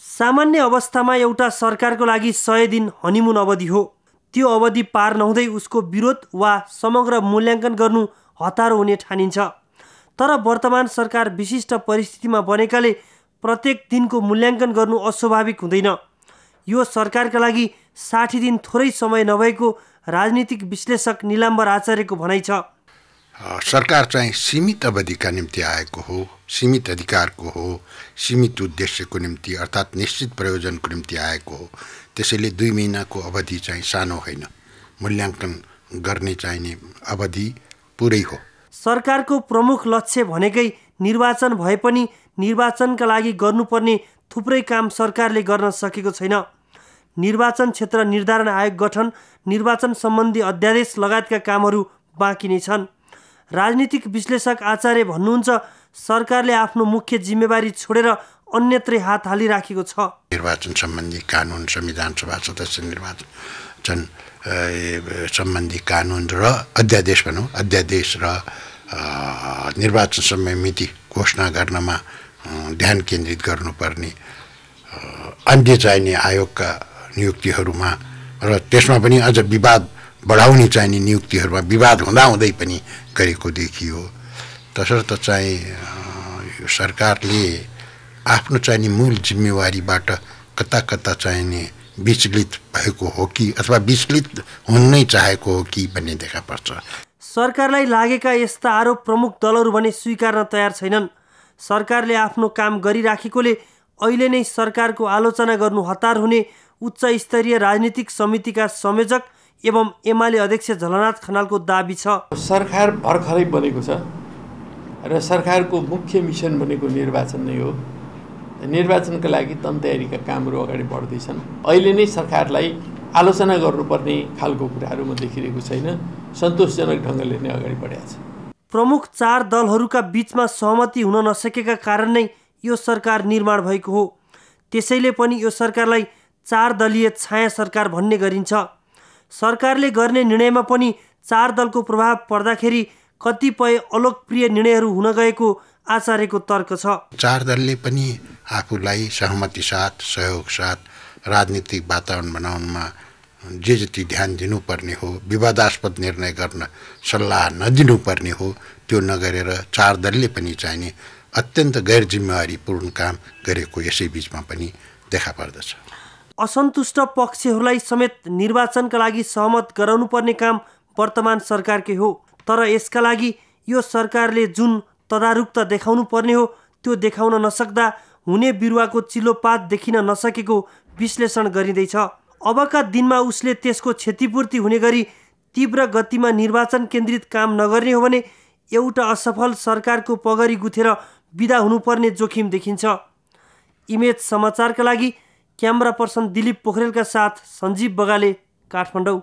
सामान्य अवस्थामा एउटा सरकारको लागि सय दिन हनिमुन अवधि हो त्यो अवधि पार नहुँदै उसको विरोध वा समग्र मूल्याङ्कन गर्नु हतारो हुने ठानिन्छ तर वर्तमान सरकार विशिष्ट परिस्थितिमा बनेकाले प्रत्येक दिनको मूल्याङ्कन गर्नु अस्वाभाविक हुँदैन यो सरकारका लागि साठी दिन थोरै समय नभएको राजनीतिक विश्लेषक निलाम्बर आचार्यको भनाइ छ सरकार चाहिँ सीमित अवधिका निम्ति आएको हो सीमित अधिकारको हो सीमित उद्देश्यको निम्ति अर्थात् निश्चित प्रयोजनको निम्ति आएको हो त्यसैले दुई महिनाको अवधि चाहिँ सानो होइन मूल्याङ्कन गर्ने चाहिने अवधि पुरै हो सरकारको प्रमुख लक्ष्य भनेकै निर्वाचन भए पनि निर्वाचनका लागि गर्नुपर्ने थुप्रै काम सरकारले गर्न सकेको छैन निर्वाचन क्षेत्र निर्धारण आयोग गठन निर्वाचन सम्बन्धी अध्यादेश लगायतका कामहरू बाँकी नै छन् राजनीतिक विश्लेषक आचार्य भन्नुहुन्छ सरकारले आफ्नो मुख्य जिम्मेवारी छोडेर अन्यत्रै हात हालिराखेको छ निर्वाचन सम्बन्धी कानुन संविधान सभा सदस्य निर्वाचन सम्बन्धी कानुन र अध्यादेश भनौँ अध्यादेश र निर्वाचन समय मिति घोषणा गर्नमा ध्यान केन्द्रित गर्नुपर्ने अन्य चाहिने आयोगका नियुक्तिहरूमा र त्यसमा पनि अझ विवाद बढाउने चाहिने नियुक्तिहरूमा विवाद हुँदाहुँदै पनि गरेको देखियो तसर्थ चाहिँ सरकारले आफ्नो चाहिने मूल जिम्मेवारीबाट कता कता चाहिने विचलित भएको हो कि अथवा विचलित हुनै चाहेको हो कि भन्ने देखा पर्छ सरकारलाई लागेका यस्ता आरोप प्रमुख दलहरू भने स्वीकार्न तयार छैनन् सरकारले आफ्नो काम गरिराखेकोले अहिले नै सरकारको आलोचना गर्नु हतार हुने उच्च स्तरीय राजनीतिक समितिका संयोजक एवं एमाले अध्यक्ष झलनाथ खनालको दावी छ सरकार भर्खरै बनेको छ र सरकारको मुख्य मिसन भनेको निर्वाचन नै हो निर्वाचनका लागि तन तयारीका कामहरू अगाडि बढ्दैछन् अहिले नै सरकारलाई आलोचना गर्नुपर्ने खालको कुराहरू म देखिरहेको छैन सन्तोषजनक ढङ्गले नै अगाडि बढाएको छ प्रमुख चार दलहरूका बिचमा सहमति हुन नसकेका कारण नै यो सरकार निर्माण भएको हो त्यसैले पनि यो सरकारलाई चार दलीय छाया सरकार भन्ने गरिन्छ सरकारले गर्ने निर्णयमा पनि चार दलको प्रभाव पर्दाखेरि कतिपय अलोकप्रिय निर्णयहरू हुन गएको आचार्यको तर्क छ चार दलले पनि आफूलाई सहमति साथ सहयोग साथ राजनीतिक वातावरण बनाउनमा जे जति ध्यान दिनुपर्ने हो विवादास्पद निर्णय गर्न सल्लाह नदिनुपर्ने हो त्यो नगरेर चार दलले पनि चाहिने अत्यन्त गैर जिम्मेवारीपूर्ण काम गरेको यसै बिचमा पनि देखा पर्दछ असन्तुष्ट पक्षहरूलाई समेत निर्वाचनका लागि सहमत गराउनु पर्ने काम वर्तमान सरकारकै हो तर यसका लागि यो सरकारले जुन तदारुकता देखाउनु पर्ने हो त्यो देखाउन नसक्दा हुने बिरुवाको चिलोपात देखिन नसकेको विश्लेषण गरिँदैछ अबका दिनमा उसले त्यसको क्षतिपूर्ति हुने गरी तीव्र गतिमा निर्वाचन केन्द्रित काम नगर्ने हो भने एउटा असफल सरकारको पगरी गुथेर विदा हुनुपर्ने जोखिम देखिन्छ इमेज समाचारका लागि क्यामरा पर्सन दिलीप पोखरेलका साथ सञ्जीव बगाले काठमाडौँ